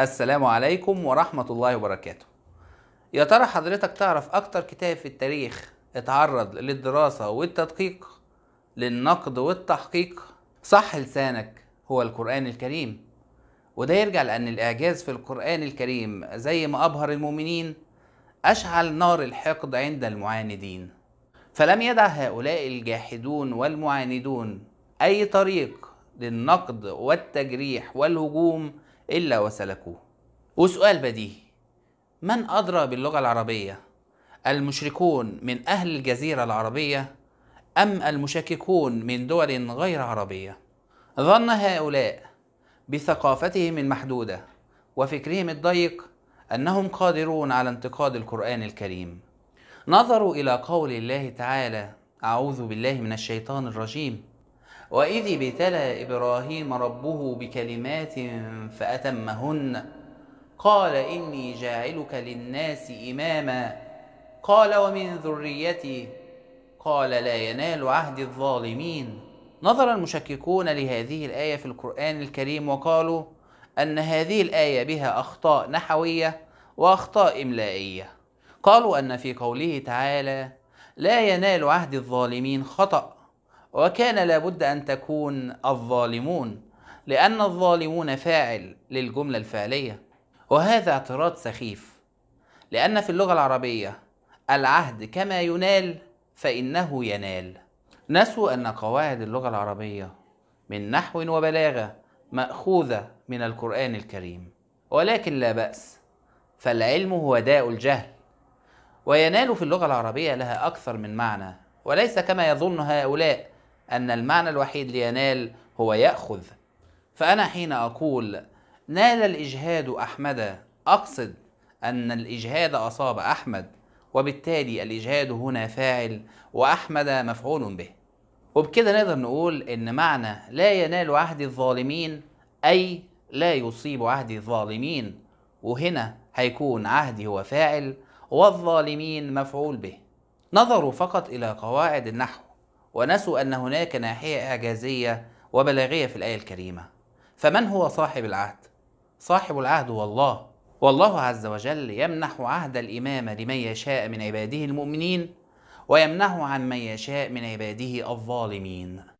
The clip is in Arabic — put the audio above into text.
السلام عليكم ورحمة الله وبركاته يا ترى حضرتك تعرف أكتر كتاب في التاريخ اتعرض للدراسة والتدقيق للنقد والتحقيق صح لسانك هو القرآن الكريم وده يرجع لأن الإعجاز في القرآن الكريم زي ما أبهر المؤمنين أشعل نار الحقد عند المعاندين فلم يدع هؤلاء الجاحدون والمعاندون أي طريق للنقد والتجريح والهجوم إلا وسلكوه وسؤال بديهي من أدرى باللغة العربية المشركون من أهل الجزيرة العربية أم المشككون من دول غير عربية ظن هؤلاء بثقافتهم المحدودة وفكرهم الضيق أنهم قادرون على انتقاد القرآن الكريم نظروا إلى قول الله تعالى أعوذ بالله من الشيطان الرجيم وإذ ابتلى إبراهيم ربه بكلمات فأتمهن قال إني جاعلك للناس إماما قال ومن ذريتي قال لا ينال عهد الظالمين نظر المشككون لهذه الآية في القرآن الكريم وقالوا أن هذه الآية بها أخطاء نحوية وأخطاء إملائية قالوا أن في قوله تعالى لا ينال عهد الظالمين خطأ وكان لابد أن تكون الظالمون لأن الظالمون فاعل للجملة الفعلية وهذا اعتراض سخيف لأن في اللغة العربية العهد كما ينال فإنه ينال نسوا أن قواعد اللغة العربية من نحو وبلاغة مأخوذة من القرآن الكريم ولكن لا بأس فالعلم هو داء الجهل وينال في اللغة العربية لها أكثر من معنى وليس كما يظن هؤلاء أن المعنى الوحيد لينال هو يأخذ فأنا حين أقول نال الإجهاد أحمد أقصد أن الإجهاد أصاب أحمد وبالتالي الإجهاد هنا فاعل وأحمد مفعول به وبكده نقدر نقول إن معنى لا ينال عهد الظالمين أي لا يصيب عهد الظالمين وهنا هيكون عهدي هو فاعل والظالمين مفعول به نظروا فقط إلى قواعد النحو ونسوا أن هناك ناحية إعجازية وبلاغية في الآية الكريمة فمن هو صاحب العهد؟ صاحب العهد هو الله والله عز وجل يمنح عهد الإمامة لمن يشاء من عباده المؤمنين ويمنحه عن من يشاء من عباده الظالمين